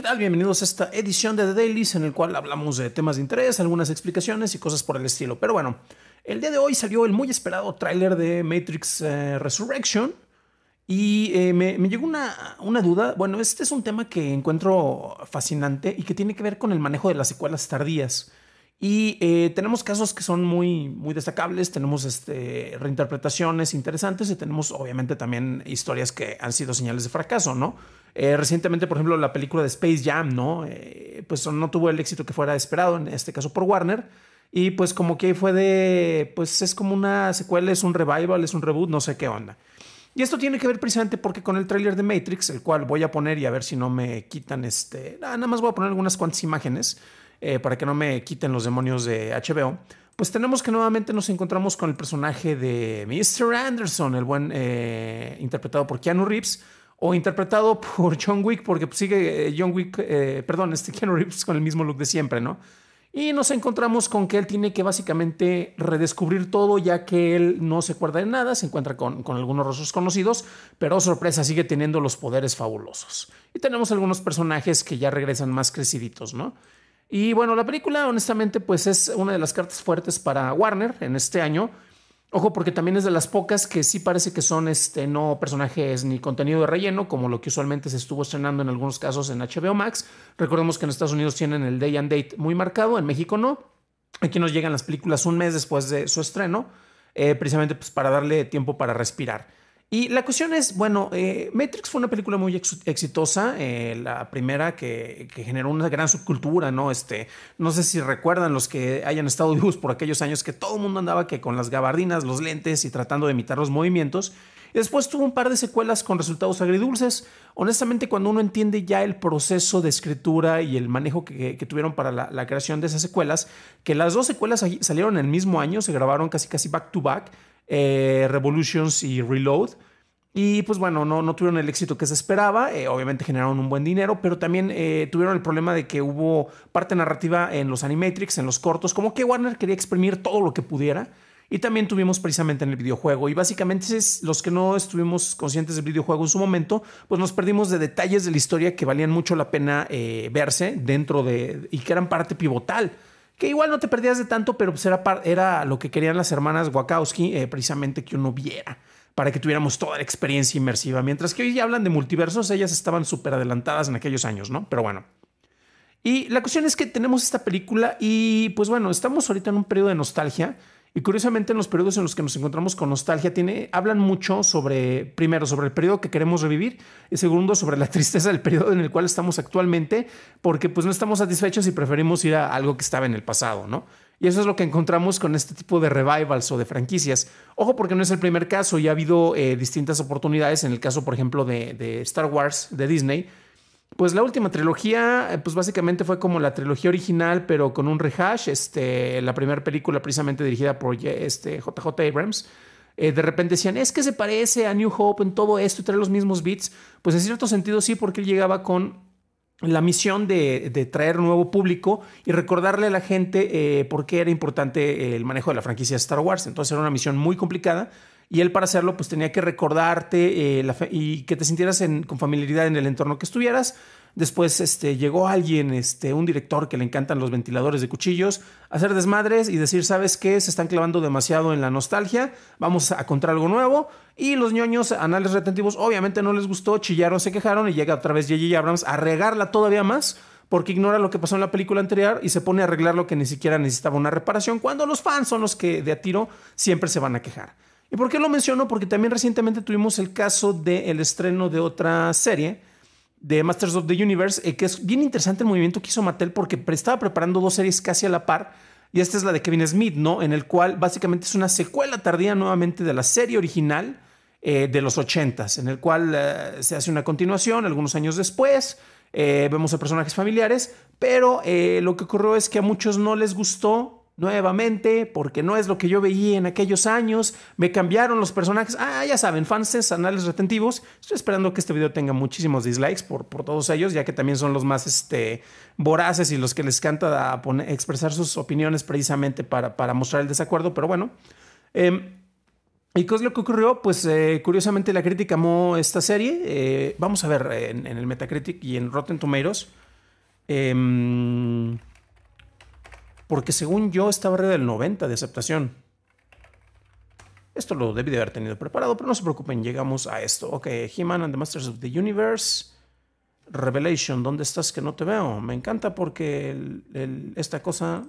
¿Qué Bienvenidos a esta edición de The Dailies en el cual hablamos de temas de interés, algunas explicaciones y cosas por el estilo. Pero bueno, el día de hoy salió el muy esperado tráiler de Matrix eh, Resurrection y eh, me, llegó una, una duda. Bueno, este es un tema que encuentro fascinante y que tiene que ver con el manejo de las secuelas tardías. Y eh, tenemos casos que son muy, muy destacables, tenemos este, reinterpretaciones interesantes y tenemos obviamente también historias que han sido señales de fracaso, ¿no? Eh, recientemente, por ejemplo, la película de Space Jam, ¿no? Eh, pues no tuvo el éxito que fuera esperado, en este caso por Warner. Y pues como que fue de, pues es como una secuela, es un revival, es un reboot, no sé qué onda. Y esto tiene que ver precisamente porque con el tráiler de Matrix, el cual voy a poner y a ver si no me quitan este, ah, nada más voy a poner algunas cuantas imágenes eh, para que no me quiten los demonios de HBO, pues tenemos que nuevamente nos encontramos con el personaje de Mr. Anderson, el buen interpretado por Keanu Reeves, o interpretado por John Wick, porque sigue eh, John Wick, eh, perdón, este Keanu Reeves con el mismo look de siempre, ¿no? Y nos encontramos con que él tiene que básicamente redescubrir todo, ya que él no se acuerda de nada, se encuentra con, con algunos rostros conocidos, pero sorpresa, sigue teniendo los poderes fabulosos. Y tenemos algunos personajes que ya regresan más creciditos, ¿no? Y bueno, la película honestamente pues es una de las cartas fuertes para Warner en este año, Ojo, porque también es de las pocas que sí parece que son este, no personajes ni contenido de relleno, como lo que usualmente se estuvo estrenando en algunos casos en HBO Max. Recordemos que en Estados Unidos tienen el day and date muy marcado, en México no. Aquí nos llegan las películas un mes después de su estreno, eh, precisamente pues, para darle tiempo para respirar. Y la cuestión es, bueno, eh, Matrix fue una película muy exitosa, eh, la primera que, generó una gran subcultura, ¿no? Este, no sé si recuerdan los que hayan estado vivos por aquellos años que todo el mundo andaba que con las gabardinas, los lentes y tratando de imitar los movimientos. Y después tuvo un par de secuelas con resultados agridulces. Honestamente, cuando uno entiende ya el proceso de escritura y el manejo que, tuvieron para la, creación de esas secuelas, que las dos secuelas salieron el mismo año, se grabaron casi casi back to back, eh, Revolutions y Reload. Y pues bueno, no, no tuvieron el éxito que se esperaba, eh, obviamente generaron un buen dinero, pero también eh, tuvieron el problema de que hubo parte narrativa en los Animatrix, en los cortos, como que Warner quería exprimir todo lo que pudiera. Y también tuvimos precisamente en el videojuego. Y básicamente los que no estuvimos conscientes del videojuego en su momento, pues nos perdimos de detalles de la historia que valían mucho la pena eh, verse dentro de... y que eran parte pivotal. Que igual no te perdías de tanto, pero pues era, era lo que querían las hermanas Wachowski precisamente que uno viera para que tuviéramos toda la experiencia inmersiva. Mientras que hoy ya hablan de multiversos, ellas estaban súper adelantadas en aquellos años, ¿no? Pero bueno. Y la cuestión es que tenemos esta película y pues bueno, estamos ahorita en un periodo de nostalgia. Y curiosamente en los periodos en los que nos encontramos con nostalgia tiene, hablan mucho sobre, primero, sobre el periodo que queremos revivir y segundo, sobre la tristeza del periodo en el cual estamos actualmente, porque pues no estamos satisfechos y preferimos ir a algo que estaba en el pasado, ¿no? Y eso es lo que encontramos con este tipo de revivals o de franquicias. Ojo, porque no es el primer caso y ha habido eh, distintas oportunidades. En el caso, por ejemplo, de, Star Wars de Disney, pues la última trilogía, eh, pues básicamente fue como la trilogía original, pero con un rehash. Este, la primera película, precisamente dirigida por eh, este, JJ Abrams. de repente decían, es que se parece a New Hope en todo esto y trae los mismos beats. Pues en cierto sentido sí, porque él llegaba con la misión de, de, traer nuevo público y recordarle a la gente eh, por qué era importante eh, el manejo de la franquicia Star Wars. Entonces era una misión muy complicada, y él para hacerlo pues tenía que recordarte eh, y que te sintieras con familiaridad en el entorno que estuvieras. Después este, llegó alguien, este, un director que le encantan los ventiladores de cuchillos, a hacer desmadres y decir, ¿sabes qué? Se están clavando demasiado en la nostalgia, vamos a encontrar algo nuevo. Y los ñoños, anales retentivos, obviamente no les gustó, chillaron, se quejaron y llega otra vez J.J. Abrams a regarla todavía más porque ignora lo que pasó en la película anterior y se pone a arreglar lo que ni siquiera necesitaba una reparación, cuando los fans son los que de a tiro siempre se van a quejar. ¿Y por qué lo menciono? Porque también recientemente tuvimos el caso del estreno de otra serie de Masters of the Universe, eh, que es bien interesante el movimiento que hizo Mattel porque estaba preparando dos series casi a la par. Y esta es la de Kevin Smith, ¿no? En el cual básicamente es una secuela tardía nuevamente de la serie original eh, de los 80s, en el cual eh, se hace una continuación algunos años después. vemos a personajes familiares, pero lo que ocurrió es que a muchos no les gustó nuevamente, porque no es lo que yo veía en aquellos años, me cambiaron los personajes, ah, ya saben, fans anales retentivos, estoy esperando que este video tenga muchísimos dislikes por, por todos ellos, ya que también son los más este, voraces y los que les canta expresar sus opiniones precisamente para, para mostrar el desacuerdo, pero bueno. Em, ¿Y qué es lo que ocurrió? Pues eh, curiosamente la crítica amó esta serie. Eh, vamos a ver en, el Metacritic y en Rotten Tomatoes. Em, porque según yo estaba arriba del 90 de aceptación. Esto lo debí de haber tenido preparado, pero no se preocupen, llegamos a esto. Ok, He-Man and the Masters of the Universe. Revelation, ¿dónde estás que no te veo? Me encanta porque esta cosa...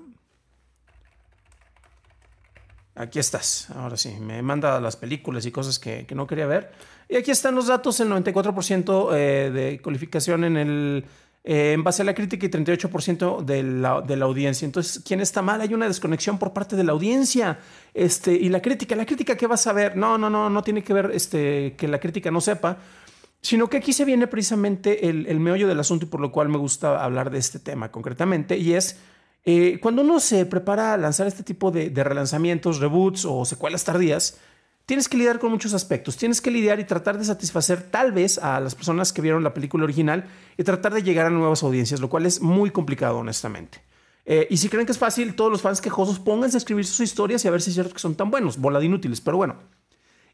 Aquí estás, ahora sí, me manda las películas y cosas que, que no quería ver. Y aquí están los datos, el 94% eh, de calificación en el eh, en base a la crítica y 38% de la, audiencia. Entonces, ¿quién está mal? Hay una desconexión por parte de la audiencia este, y la crítica. ¿La crítica qué va a saber? No, no, no, no tiene que ver este, que la crítica no sepa, sino que aquí se viene precisamente el, meollo del asunto y por lo cual me gusta hablar de este tema concretamente y es... Eh, cuando uno se prepara a lanzar este tipo de, de relanzamientos, reboots o secuelas tardías, tienes que lidiar con muchos aspectos. Tienes que lidiar y tratar de satisfacer tal vez a las personas que vieron la película original y tratar de llegar a nuevas audiencias, lo cual es muy complicado, honestamente. Eh, y si creen que es fácil, todos los fans quejosos pónganse a escribir sus historias y a ver si es cierto que son tan buenos, bola de inútiles, pero bueno.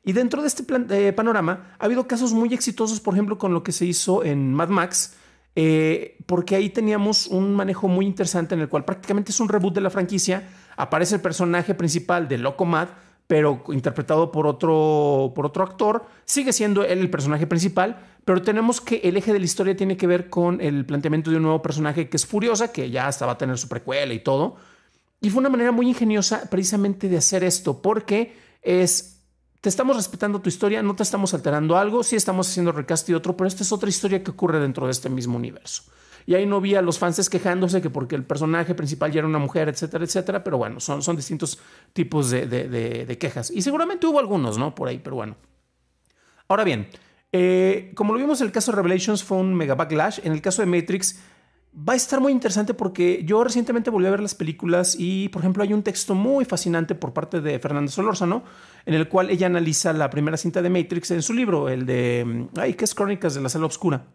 Y dentro de este eh, panorama ha habido casos muy exitosos, por ejemplo, con lo que se hizo en Mad Max, eh, porque ahí teníamos un manejo muy interesante en el cual prácticamente es un reboot de la franquicia, aparece el personaje principal de Loco Mad, pero interpretado por otro, por otro actor. Sigue siendo él el personaje principal, pero tenemos que el eje de la historia tiene que ver con el planteamiento de un nuevo personaje que es Furiosa, que ya hasta va a tener su precuela y todo. Y fue una manera muy ingeniosa precisamente de hacer esto, porque es te estamos respetando tu historia, no te estamos alterando algo, sí estamos haciendo recast y otro, pero esta es otra historia que ocurre dentro de este mismo universo. Y ahí no vi a los fans quejándose que porque el personaje principal ya era una mujer, etcétera, etcétera. Pero bueno, son, son distintos tipos de, quejas. Y seguramente hubo algunos, ¿no? Por ahí, pero bueno. Ahora bien, eh, como lo vimos el caso de Revelations fue un mega backlash. En el caso de Matrix va a estar muy interesante porque yo recientemente volví a ver las películas y, por ejemplo, hay un texto muy fascinante por parte de Fernanda Solórzano en el cual ella analiza la primera cinta de Matrix en su libro, el de, mm, ay, ¿qué es Crónicas de la Sala Oscura?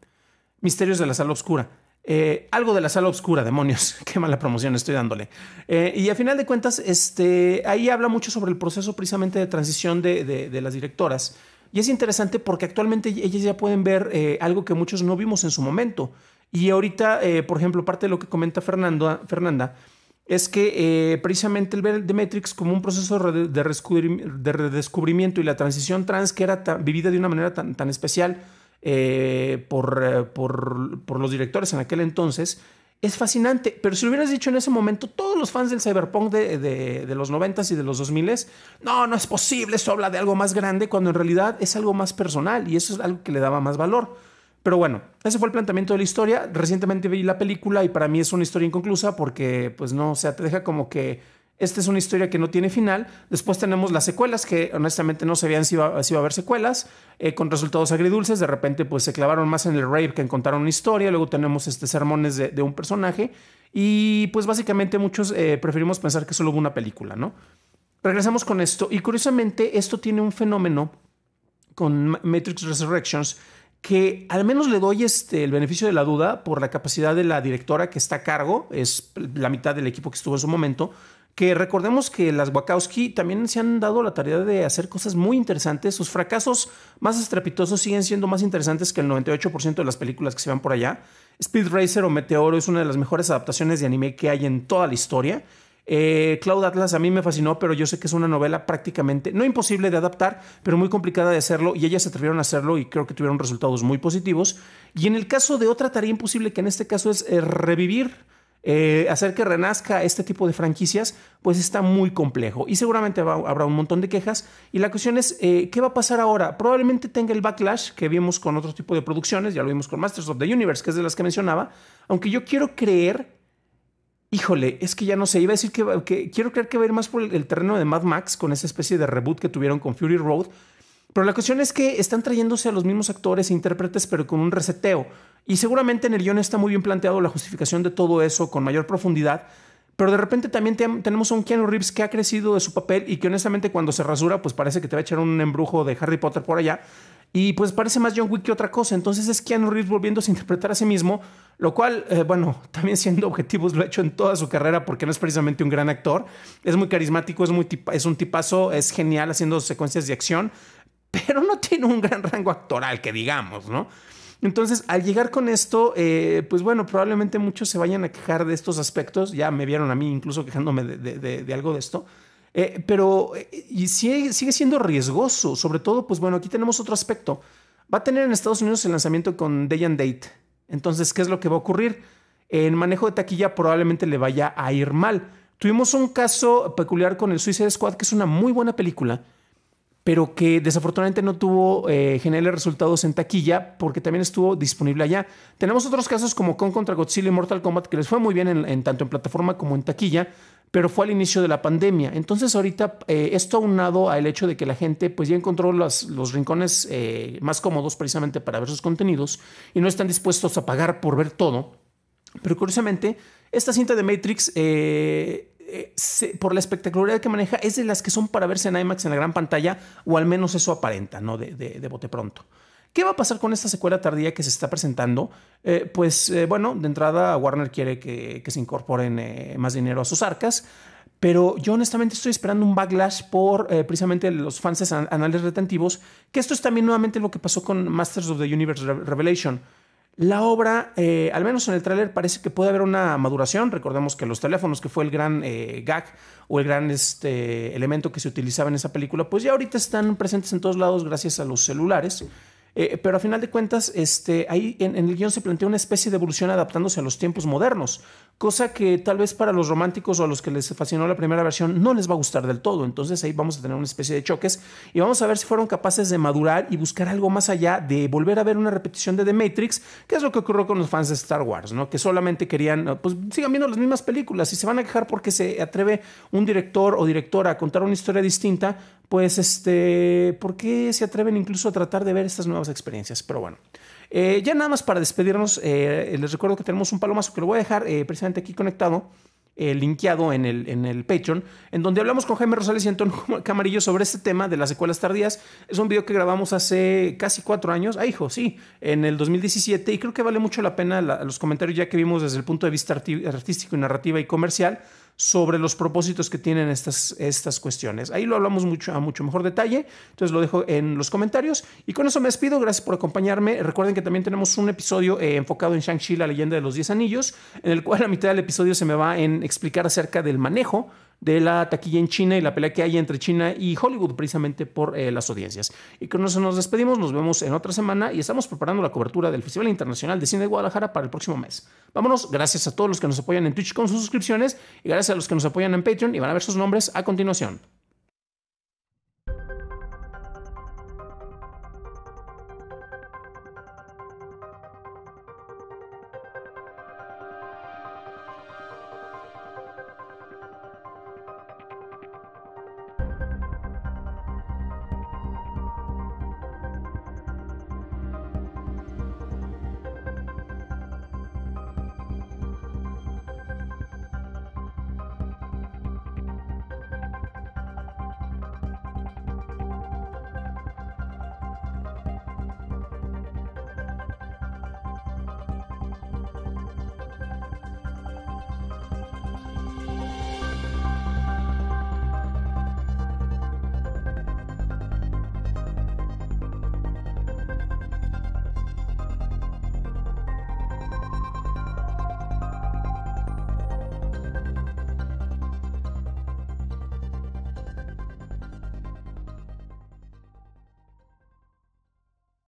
Misterios de la Sala Oscura. Eh, algo de la sala oscura, demonios, qué mala promoción estoy dándole. Eh, y a final de cuentas, este, ahí habla mucho sobre el proceso precisamente de transición de, de, las directoras. Y es interesante porque actualmente ellas ya pueden ver eh, algo que muchos no vimos en su momento. Y ahorita, por ejemplo, parte de lo que comenta Fernando, Fernanda es que precisamente el ver de Matrix como un proceso de, de redescubrimiento y la transición trans que era vivida de una manera tan, tan especial, eh, eh, por, por, los directores en aquel entonces, es fascinante. Pero si lo hubieras dicho en ese momento, todos los fans del cyberpunk de, los 90 y de los 2000 no, no es posible, eso habla de algo más grande, cuando en realidad es algo más personal y eso es algo que le daba más valor. Pero bueno, ese fue el planteamiento de la historia. Recientemente vi la película y para mí es una historia inconclusa porque, pues no, o sea, te deja como que esta es una historia que no tiene final. Después tenemos las secuelas, que honestamente no sabían si iba, a haber secuelas, eh, con resultados agridulces. De repente, pues se clavaron más en el rape que en contar una historia. Luego tenemos este, sermones de, un personaje. Y pues básicamente muchos eh, preferimos pensar que solo hubo una película, ¿no? Regresamos con esto. Y curiosamente, esto tiene un fenómeno con Matrix Resurrections que al menos le doy este, el beneficio de la duda por la capacidad de la directora que está a cargo, es la mitad del equipo que estuvo en su momento, que recordemos que las Wachowski también se han dado la tarea de hacer cosas muy interesantes. Sus fracasos más estrepitosos siguen siendo más interesantes que el 98% de las películas que se van por allá. Speed Racer o Meteoro es una de las mejores adaptaciones de anime que hay en toda la historia. Eh, Cloud Atlas a mí me fascinó, pero yo sé que es una novela prácticamente no imposible de adaptar, pero muy complicada de hacerlo y ellas se atrevieron a hacerlo y creo que tuvieron resultados muy positivos. Y en el caso de otra tarea imposible, que en este caso es eh, revivir eh, hacer que renazca este tipo de franquicias, pues está muy complejo y seguramente habrá un montón de quejas. Y la cuestión es, eh, ¿qué va a pasar ahora? Probablemente tenga el backlash que vimos con otro tipo de producciones, ya lo vimos con Masters of the Universe, que es de las que mencionaba, aunque yo quiero creer, híjole, es que ya no sé, iba a decir que, quiero creer que va a ir más por el, el terreno de Mad Max con esa especie de reboot que tuvieron con Fury Road. Pero la cuestión es que están trayéndose a los mismos actores e intérpretes, pero con un reseteo y seguramente en el guión está muy bien planteado la justificación de todo eso con mayor profundidad, pero de repente también tenemos a un Keanu Reeves que ha crecido de su papel y que honestamente cuando se rasura pues parece que te va a echar un embrujo de Harry Potter por allá. Y pues parece más John Wick que otra cosa. Entonces es Keanu Reeves volviéndose a interpretar a sí mismo, lo cual, eh, bueno, también siendo objetivos, lo ha hecho en toda su carrera porque no es precisamente un gran actor. Es muy carismático, es, muy es un tipazo, es genial haciendo secuencias de acción, pero no tiene un gran rango actoral, que digamos, ¿no? Entonces, al llegar con esto, eh, pues bueno, probablemente muchos se vayan a quejar de estos aspectos. Ya me vieron a mí incluso quejándome de, algo de esto. Eh, pero eh, sigue, siendo riesgoso, sobre todo, pues bueno, aquí tenemos otro aspecto. Va a tener en Estados Unidos el lanzamiento con Day and Date. Entonces, ¿qué es lo que va a ocurrir? En manejo de taquilla probablemente le vaya a ir mal. Tuvimos un caso peculiar con el Suicide Squad, que es una muy buena película pero que desafortunadamente no tuvo eh, geniales resultados en taquilla porque también estuvo disponible allá. Tenemos otros casos como con contra Godzilla y Mortal Kombat que les fue muy bien en, tanto en plataforma como en taquilla, pero fue al inicio de la pandemia. Entonces ahorita eh, esto aunado al hecho de que la gente pues ya encontró los rincones eh, más cómodos precisamente para ver sus contenidos y no están dispuestos a pagar por ver todo. Pero curiosamente, esta cinta de Matrix eh, eh, por la espectacularidad que maneja, es de las que son para verse en IMAX en la gran pantalla, o al menos eso aparenta, ¿no? De, bote pronto. ¿Qué va a pasar con esta secuela tardía que se está presentando? Eh, pues eh, bueno, de entrada Warner quiere que, se incorporen más dinero a sus arcas, pero yo honestamente estoy esperando un backlash por precisamente los fans anales retentivos, que esto es también nuevamente lo que pasó con Masters of the Universe Revelation. La obra, eh, al menos en el tráiler, parece que puede haber una maduración. Recordemos que los teléfonos, que fue el gran eh, gag o el gran este, elemento que se utilizaba en esa película, pues ya ahorita están presentes en todos lados gracias a los celulares. Eh, pero a final de cuentas, este, ahí en, el guión se plantea una especie de evolución adaptándose a los tiempos modernos, cosa que tal vez para los románticos o a los que les fascinó la primera versión no les va a gustar del todo. Entonces ahí vamos a tener una especie de choques y vamos a ver si fueron capaces de madurar y buscar algo más allá de volver a ver una repetición de The Matrix, que es lo que ocurrió con los fans de Star Wars, ¿no? que solamente querían, pues sigan viendo las mismas películas y se van a quejar porque se atreve un director o directora a contar una historia distinta, pues este, ¿por qué se atreven incluso a tratar de ver estas nuevas experiencias? Pero bueno, eh, ya nada más para despedirnos, eh, les recuerdo que tenemos un palomazo que lo voy a dejar eh, precisamente aquí conectado. linkeado en el, en el Patreon, en donde hablamos con Jaime Rosales y Antonio Camarillo sobre este tema de las secuelas tardías. Es un video que grabamos hace casi cuatro años, ah, hijo, sí, en el 2017, y creo que vale mucho la pena los comentarios ya que vimos desde el punto de vista artístico y narrativa y comercial sobre los propósitos que tienen estas, estas cuestiones. Ahí lo hablamos mucho, a mucho mejor detalle, entonces lo dejo en los comentarios. Y con eso me despido, gracias por acompañarme. Recuerden que también tenemos un episodio eh, enfocado en Shang-Chi, la leyenda de los 10 anillos, en el cual la mitad del episodio se me va en explicar acerca del manejo de la taquilla en China y la pelea que hay entre China y Hollywood precisamente por eh, las audiencias. Y con eso nos despedimos, nos vemos en otra semana y estamos preparando la cobertura del Festival Internacional de Cine de Guadalajara para el próximo mes. Vámonos, gracias a todos los que nos apoyan en Twitch con sus suscripciones y gracias a los que nos apoyan en Patreon y van a ver sus nombres a continuación.